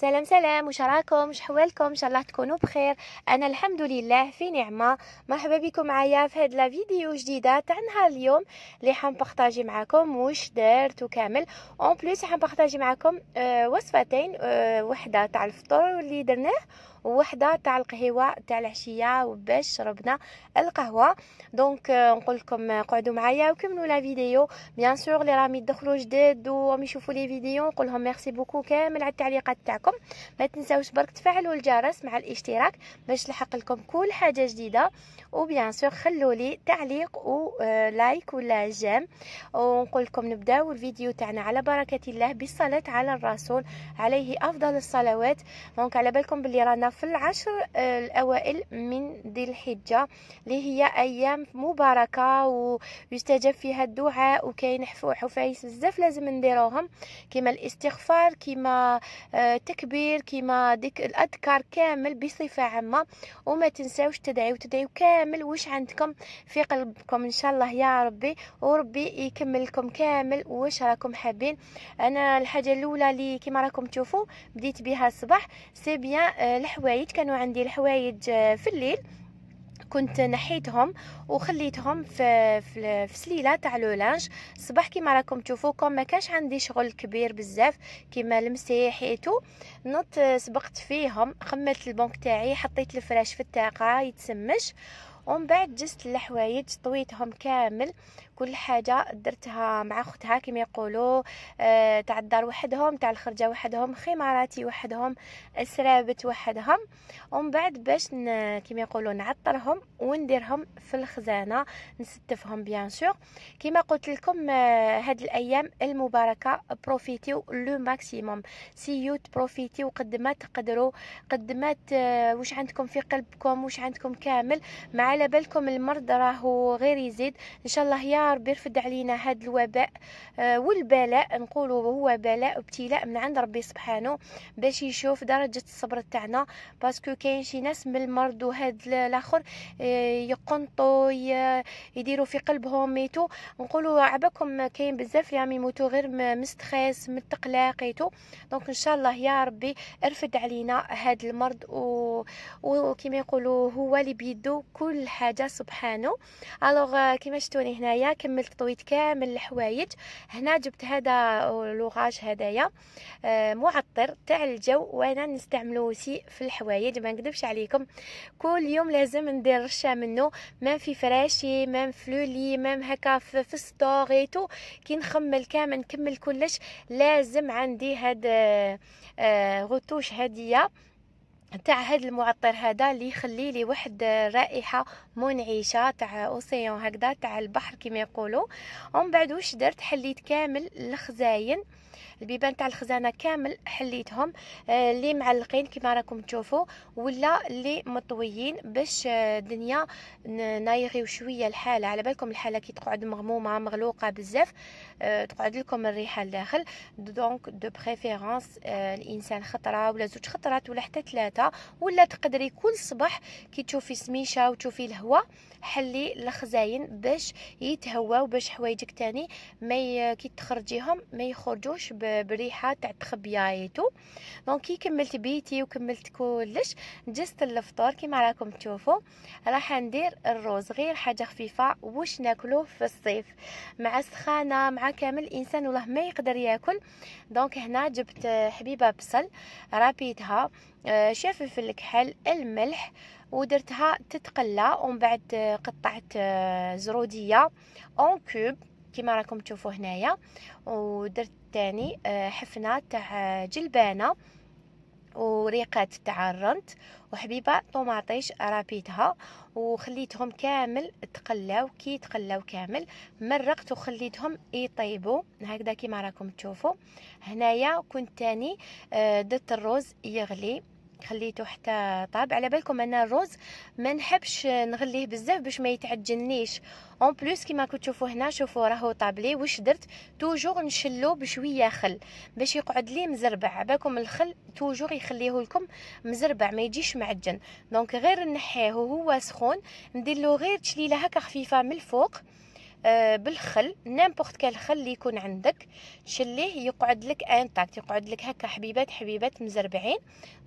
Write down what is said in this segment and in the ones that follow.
سلام سلام وشراكم راكم وش حوالكم ان شاء الله تكونوا بخير انا الحمد لله في نعمه مرحبا بكم معايا في هاد لا فيديو جديده تاع نهار اليوم اللي حنبارطاجي معاكم واش درت وكامل اون بليس حنبارطاجي معاكم آه، وصفتين آه، وحده تاع الفطور اللي درناه ووحده تاع القهوه تاع العشيه وباش شربنا القهوه دونك نقول euh, لكم قعدوا معايا وكملوا لا فيديو بيان سور لي راهم يدخلوا جداد وهم يشوفوا لي فيديو نقول لهم ميرسي بوكو كامل على التعليقات تاعكم ما تنساوش برك تفعلوا الجرس مع الاشتراك باش لحق لكم كل حاجه جديده وبيان سور خلوا لي تعليق ولايك آه، ولا جيم ونقول لكم نبداو الفيديو تاعنا على بركه الله بالصلاه على الرسول عليه افضل الصلوات دونك على بالكم بلي رانا في العشر الأوائل من ذي الحجة اللي هي أيام مباركة ويستجاب فيها الدعاء وكاين حفايس بزاف لازم نديروهم كما الاستغفار كما آه، التكبير كما ديك الأذكار كامل بصفة عامة وما تنساوش تدعيو تدعيو كامل واش عندكم في قلبكم إن شاء الله يا ربي وربي يكمل لكم كامل واش راكم حابين أنا الحاجة الأولى اللي كما راكم تشوفوا بديت بها الصباح سي بيان آه، الحوايج كانوا عندي الحوايج آه، في الليل كنت نحيتهم وخليتهم في في, سليله تاع لو لانج الصباح كيما راكم تشوفوكم كون ما كانش عندي شغل كبير بزاف كيما المسيح ايتو نط آه، سبقت فيهم خملت البنك تاعي حطيت الفراش في الطاقه يتسمش ومن بعد جست الحوايج طويتهم كامل كل حاجه درتها مع اختها كما يقولوا آه، تاع الدار وحدهم تاع الخرجه وحدهم خماراتي وحدهم اسرابت وحدهم ومن بعد باش كما يقولوا نعطرهم ونديرهم في الخزانه نستفهم بيان سور كما قلت لكم آه، هاد الايام المباركه بروفيتيو لو ماكسيموم سيو تبروفيتيو قد ما تقدروا قد ما آه واش عندكم في قلبكم واش عندكم كامل مع على بالكم المرض راهو غير يزيد ان شاء الله يا رب يرفد علينا هذا الوباء آه، والبلاء نقولوا هو بلاء ابتلاء من عند ربي سبحانه باش يشوف درجه الصبر تاعنا باسكو كاين شي ناس من المرض وهاد الاخر آه، يقنطوا يديروا في قلبهم ميتو نقولوا عباكم كاين بزاف اللي يموتوا غير من ستريس من التقلاق ايتو دونك ان شاء الله يا ربي ارفد علينا هذا المرض و... وكما يقولوا هو اللي بيدو كل كل حاجه سبحانه الوغ كيما شتوني هنايا كملت طويت كامل الحوايج هنا جبت هذا لوغاج هدايا آه، معطر تاع الجو وانا نستعملو سي في الحوايج ما نكذبش عليكم كل يوم لازم ندير رشه منه مام في فراشي مام فلولي مام هكا في ستوري كي نخمل كامل نكمل كلش لازم عندي هاد آه، آه، غطوش هديه تاع هاد المعطر هذا اللي يخلي لي واحد رائحه منعشه تاع اوسيون هكذا تاع البحر كما يقولوا ومن بعد واش درت حليت كامل الخزاين البيبان تاع الخزانه كامل حليتهم آه، اللي معلقين كما راكم تشوفوا ولا اللي مطويين باش آه، الدنيا نايغيو شويه الحاله على بالكم الحاله كي تقعد مغمومه مغلوقه بزاف آه، تقعد لكم الريحه لداخل دونك دو بريفيرونس الانسان خطره ولا زوج خطرات ولا حتى ثلاثه ثلاثة ولا تقدري كل صباح كي تشوفي سميشة وتشوفي الهواء حلي الخزاين باش يتهواو باش حوايجك تاني ما كي تخرجيهم ما يخرجوش بريحة تاع تخبيايتو دونك كي كملت بيتي وكملت كلش جست الفطور كيما راكم تشوفوا راح ندير الروز غير حاجة خفيفة واش ناكلوه في الصيف مع السخانة مع كامل الانسان والله ما يقدر ياكل دونك هنا جبت حبيبة بصل رابيتها آه، شفف الكحل الملح ودرتها تتقلى ومن بعد آه، قطعت آه، زروديه اون كوب كما راكم تشوفوا هنايا ودرت تاني حفنه تاع جلبانه وريقات تاع الرنت وحبيبه طوماطيش رابيتها وخليتهم كامل تقلاو كي تقلاو كامل مرقت وخليتهم يطيبوا هكذا كيما راكم تشوفوا هنايا كنت تاني آه، درت الرز يغلي خليته حتى طاب على بالكم انا الرز ما نحبش نغليه بزاف باش ما يتعجنيش اون بلوس كيما راكم تشوفوا هنا شوفوا راهو طابلي واش درت توجور نشلو بشويه خل باش يقعد لي مزربع بالكم الخل توجور يخليه لكم مزربع ما يجيش معجن دونك غير نحيه وهو سخون ندير له غير تشليله هكا خفيفه من الفوق آه، بالخل نيمبورت كال خل اللي يكون عندك تشليه يقعد لك انتاكت يقعد لك هكا حبيبات حبيبات مزربعين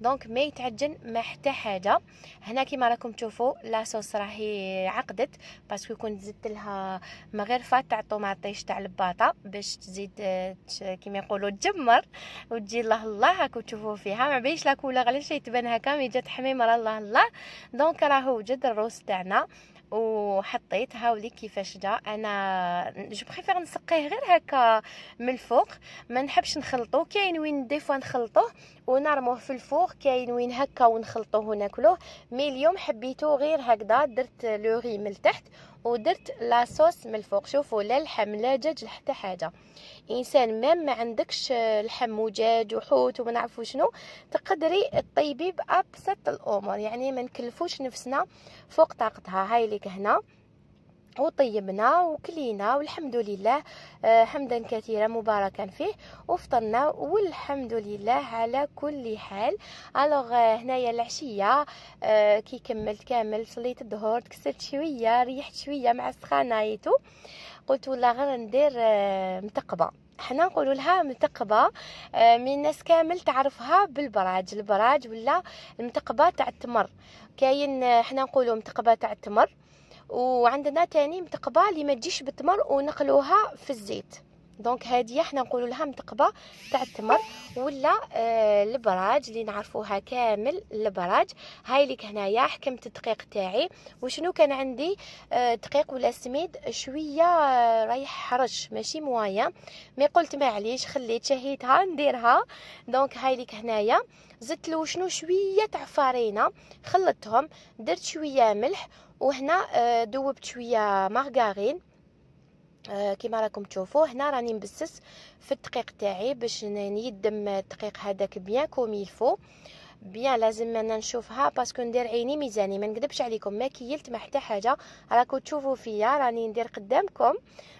دونك ما يتعجن ما حتى حاجه هنا كيما راكم تشوفوا لاصوص راهي عقدت باسكو كون زدت لها ما غير فات تاع الطوماطيش تاع الباطا باش تزيد آه، كيما يقولوا تجمر وتجي الله الله هاكو تشوفوا فيها ما بيش لاكولا كولور علاش تبان هكا مي جات حميمه الله الله دونك راهو جد الروس تاعنا وحطيت هاولي كيفاش جا انا جو بريفير نسقيه غير هكا من الفوق ما نحبش نخلطو كاين وين دي فوا نخلطوه ونرموه في الفوق كاين وين هكا ونخلطوه وناكلوه مي اليوم حبيته غير هكذا درت لو ري من التحت ودرت لاصوص من الفوق شوفوا لا لحم لا دجاج حتى حاجه انسان مام ما عندكش لحم ودجاج وحوت وما نعرفو شنو تقدري طيبي بابسط الامور يعني ما نكلفوش نفسنا فوق طاقتها هاي لك هنا وطيبنا وكلينا والحمد لله آه، حمدا كثيرا مباركا فيه وفطرنا والحمد لله على كل حال الوغ آه، هنايا العشيه آه، كي كملت كامل صليت الظهر تكسلت شويه ريحت شويه مع السخانه ايتو قلت ولا غير ندير متقبه حنا نقولوا لها متقبه من الناس كامل تعرفها بالبراج البراج ولا المتقبه تاع التمر كاين حنا نقولوا متقبه تاع التمر وعندنا تاني متقبه اللي ما تجيش بالتمر ونقلوها في الزيت دونك هذه حنا نقولوا لها متقبه تاع التمر ولا آه البراج اللي نعرفوها كامل البراج هاي لك هنايا حكمت الدقيق تاعي وشنو كان عندي آه دقيق ولا سميد شويه آه رايح حرج ماشي موايا مي قلت معليش خليت شهيتها نديرها دونك هاي لك هنايا زدت له شنو شويه تاع فرينه خلطتهم درت شويه ملح وهنا آه، دوبت شويه مارغارين آه، كما راكم تشوفوا هنا راني مبسس في الدقيق تاعي باش نيد الدقيق هذاك بيان كوم يلفو بيان لازم انا نشوفها باسكو ندير عيني ميزاني ما نكذبش عليكم ما كيلت ما حتى حاجه راكو تشوفوا فيا راني ندير قدامكم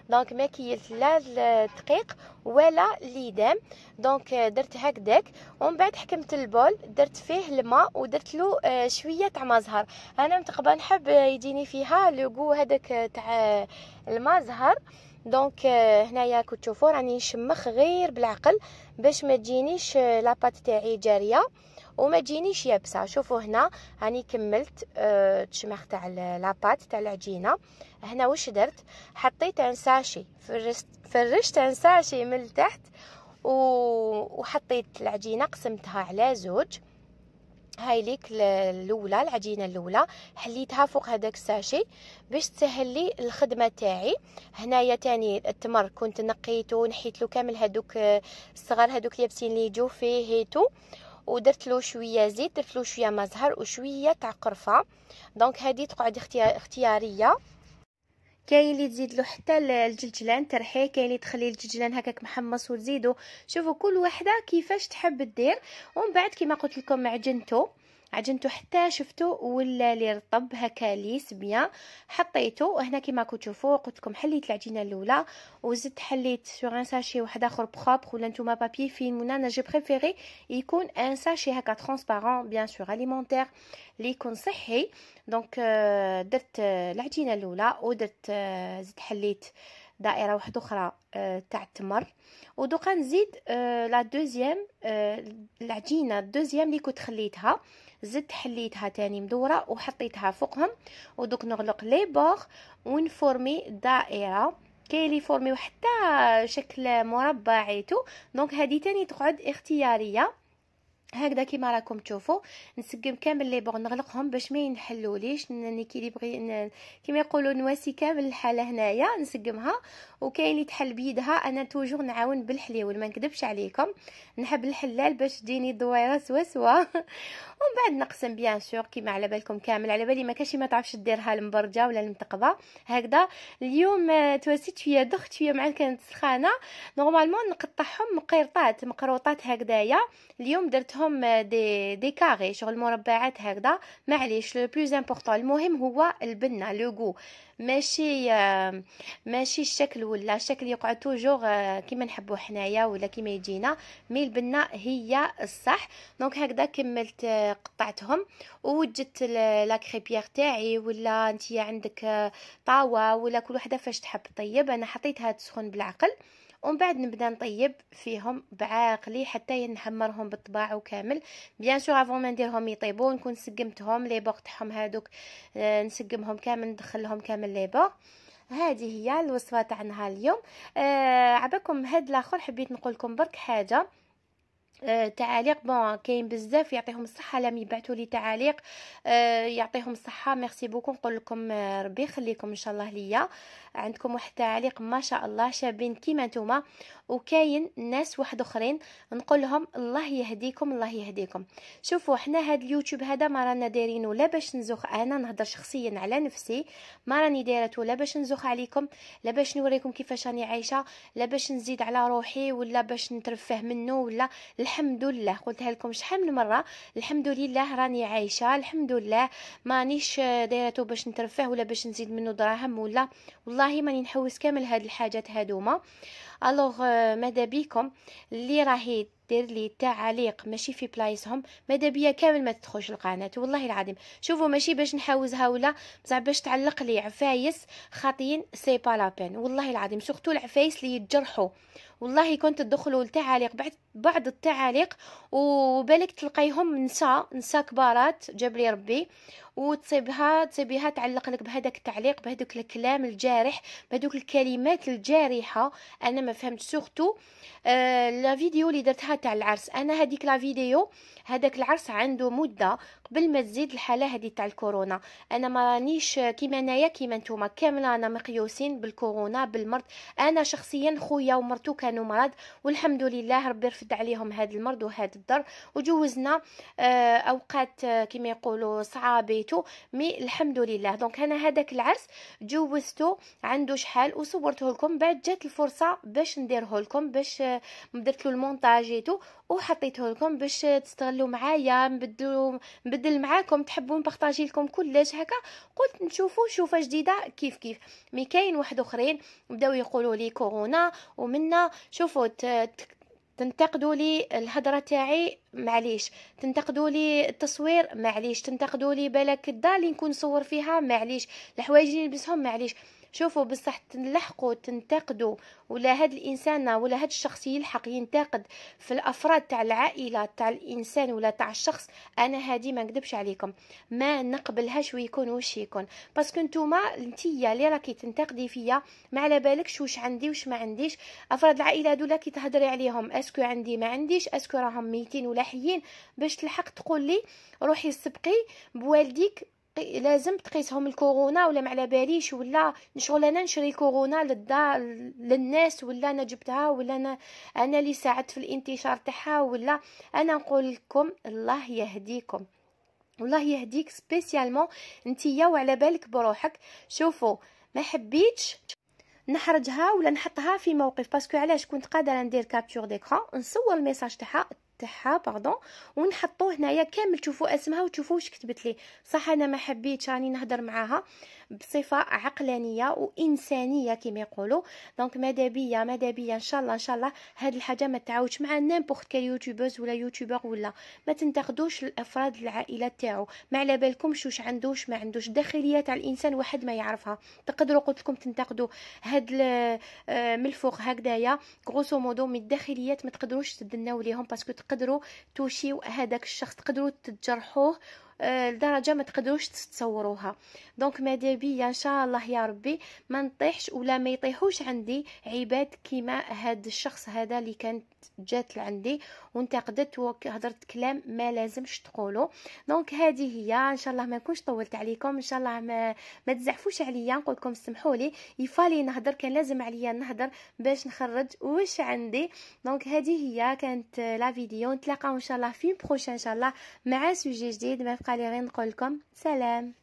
دونك ما كيلت لا الدقيق ولا ليدام دونك آه، درت هكداك ومن بعد حكمت البول درت فيه الماء ودرت له آه، شويه تاع مزهر انا متقبه نحب يجيني فيها لو غو هذاك آه، تاع المزهر دونك هنايا كنت تشوفوا راني نشمخ غير بالعقل باش ما تجينيش لاباط تاعي جاريه وما تجينيش يابسه شوفوا هنا هاني كملت آه تاع لاباط تاع العجينه هنا واش درت حطيت ان ساشي فرشت فرشت ان ساشي من التحت وحطيت العجينه قسمتها على زوج هاي ليك الاولى العجينه الاولى حليتها فوق هذاك الساشي باش تسهل لي الخدمه تاعي هنايا تاني التمر كنت نقيته ونحيت له كامل هذوك آه، الصغار هذوك اليابسين اللي يجوا فيه هيتو ودرت له شويه زيت درت له شويه ما زهر وشويه تاع قرفه دونك هذه تقعد اختياريه كاين اللي تزيد له حتى الجلجلان ترحيه كاين اللي تخلي الجلجلان هكاك محمص وتزيدو شوفوا كل وحده كيفاش تحب دير ومن بعد كما قلت لكم عجنته عجنته حتى شفتو ولا لي رطب هكا ليس بيان حطيته هنا كيما راكم تشوفوا قلت لكم حليت العجينه الاولى وزدت حليت سوغ ان ساشي واحد اخر بروبر ولا نتوما بابي فين من انا جي بريفيري يكون ان ساشي هكا ترونسبارون بيان سور اليمونتير لي يكون صحي دونك euh، درت العجينه الاولى ودرت euh، زدت حليت دائره واحده اخرى euh، تاع التمر ودوكا نزيد لا دوزيام العجينه الدوزيام اللي كنت خليتها زدت حليتها تاني مدوره وحطيتها فوقهم ودوك نغلق لي بور ونفورمي دائره كاين لي فورمي وحتى شكل مربعاتو دونك هذه تاني تقعد اختياريه هكذا كيما راكم تشوفوا نسقم كامل لي بوغ نغلقهم باش ما ينحلوليش نيكيليبري كيما يقولوا نواسي كامل الحاله هنايا نسقمها وكاين اللي تحل بيدها انا توجور نعاون بالحليول ما نكذبش عليكم نحب الحلال باش تجيني الدويره سوا سوا ومن بعد نقسم بيان سور كيما على بالكم كامل على بالي ما كاش ما تعرفش ديرها المبرجه ولا المتقبه هكذا اليوم آه، تواسيت شويه دخت شويه مع كانت سخانه نورمالمون نقطعهم مقيرطات مقروطات هكذايا اليوم درتهم عندهم دي دي كاري شغل مربعات هكذا معليش لو بلوز امبورطون المهم هو البنه لوغو ماشي ماشي الشكل ولا الشكل يقعد توجور آه، كيما نحبو حنايا ولا كيما يجينا مي البنه هي الصح دونك هكذا كملت آه، قطعتهم ووجدت لا كريبيير تاعي ولا انت عندك آه، طاوه ولا كل وحده فاش تحب طيب انا حطيتها تسخن بالعقل ومن بعد نبدا نطيب فيهم بعاقلي حتى نحمرهم بالطباع وكامل بيان سور افون ما نديرهم يطيبوا نكون سقمتهم لي بوغ تاعهم هادوك آه نسقمهم كامل ندخلهم كامل لي بوغ هذه هي الوصفه تاع نهار اليوم آه عباكم هاد الاخر حبيت نقول لكم برك حاجه آه، تعاليق بون كاين بزاف يعطيهم الصحه لم يبعثوا لي تعاليق آه، يعطيهم الصحه ميرسي بوكو نقول لكم آه، ربي يخليكم ان شاء الله ليا عندكم واحد التعاليق ما شاء الله شابين كيما نتوما وكاين ناس واحد اخرين نقول لهم الله يهديكم الله يهديكم شوفوا حنا هاد اليوتيوب هذا ما رانا دايرينه لا باش نزوخ انا نهضر شخصيا على نفسي ما راني دايرته لا باش نزوخ عليكم لا باش نوريكم كيفاش راني عايشه لا باش نزيد على روحي ولا باش نترفه منه ولا الحمد لله قلتها لكم شحال من مره الحمد لله راني عايشه الحمد لله مانيش دايرته باش نترفه ولا باش نزيد منه دراهم ولا والله ماني نحوس كامل هاد الحاجات هادوما الوغ ماذا بيكم اللي راهي دير لي تعليق ماشي في بلايصهم ماذا بيا كامل ما تدخلش القناه والله العظيم شوفوا ماشي باش نحوزها ولا بصح باش تعلق لي عفايس خاطين سي با لا بين والله العظيم سورتو العفايس اللي يتجرحوا والله كنت تدخلوا لتعاليق بعد بعض التعاليق وبالك تلقيهم نساء نساء كبارات جاب لي ربي وتصيبها تصيبها تعلق لك بهذاك التعليق بهذوك الكلام الجارح بهذوك الكلمات الجارحه انا ما فهمت سورتو آه لا فيديو اللي درتها تاع العرس انا هذيك لا فيديو هذاك العرس عنده مده قبل ما تزيد الحاله هذه تاع الكورونا انا مانيش كيما انايا كيما نتوما كامله انا مقيوسين بالكورونا بالمرض انا شخصيا خويا ومرتو كانوا مرض والحمد لله ربي رفد عليهم هذا المرض وهذا الضر وجوزنا آه، اوقات آه، كيما يقولوا صعابيتو مي الحمد لله دونك انا هذاك العرس جوزتو عنده شحال وصورته لكم بعد جات الفرصه باش نديره لكم باش آه، درت له المونتاج وحطيته لكم باش تستغلوا معايا نبدلو نبدل معاكم تحبوا نبارطاجي لكم كلش هكا قلت نشوفوا شوفه جديده كيف كيف مي كاين واحد اخرين بداو يقولوا لي كورونا ومنا شوفوا تنتقدوا لي الهضره تاعي معليش تنتقدوا لي التصوير معليش تنتقدوا لي بالك الدار اللي نكون نصور فيها معليش الحوايج اللي نلبسهم معليش شوفوا بصح تلحقوا تنتقدوا ولا هاد الانسان ولا هاد الشخص يلحق ينتقد في الافراد تاع العائله تاع الانسان ولا تاع الشخص انا هادي ما نكذبش عليكم ما نقبلهاش ويكون وش يكون باسكو نتوما انتيا اللي راكي تنتقدي فيا ما على بالكش واش عندي واش ما عنديش افراد العائله دولا كي تهضري عليهم اسكو عندي ما عنديش اسكو راهم ميتين ولا حيين باش تلحق تقول لي روحي سبقي بوالديك لازم تقيسهم الكورونا ولا ما على باليش ولا نشغل انا نشري كورونا للدار للناس ولا انا جبتها ولا انا انا اللي ساعدت في الانتشار تاعها ولا انا نقول لكم الله يهديكم والله يهديك سبيسيالمون انتيا وعلى بالك بروحك شوفوا ما حبيتش نحرجها ولا نحطها في موقف باسكو علاش كنت قادره ندير كابتور ديكران نصور الميساج تاعها تاعها باردون ونحطوه هنايا كامل تشوفوا اسمها وتشوفوا واش كتبت لي صح انا ما حبيتش راني نهضر معاها بصفه عقلانيه وانسانيه كما يقولوا دونك ماذا بيا ماذا بيا ان شاء الله ان شاء الله هاد الحاجه ما تعاودش مع نيمبورت كي يوتيوبرز ولا يوتيوبر ولا ما تنتقدوش الافراد العائله تاعو ما على بالكمش واش عندوش ما عندوش داخليه تاع الانسان واحد ما يعرفها تقدروا قلت لكم تنتقدوا هاد آه، من الفوق هكذايا غوسو مودو من الداخليات ما تقدروش تدناو ليهم باسكو تقدروا توشيو هذاك الشخص تقدروا تجرحوه لدرجه آه، ما تقدروش تتصوروها دونك مادا بيا ان شاء الله يا ربي ما نطيحش ولا ما يطيحوش عندي عباد كيما هاد الشخص هذا اللي كانت جات لعندي وانتقدت وهضرت كلام ما لازمش تقولوا دونك هذه هي ان شاء الله ما نكونش طولت عليكم ان شاء الله ما ما تزعفوش عليا نقول لكم سمحوا لي يفالي نهضر كان لازم عليا نهضر باش نخرج واش عندي دونك هذه هي كانت لا فيديو نتلاقاو ان شاء الله في بروشان ان شاء الله مع سوجي جديد ما الحلقه اللي غنقول لكم سلام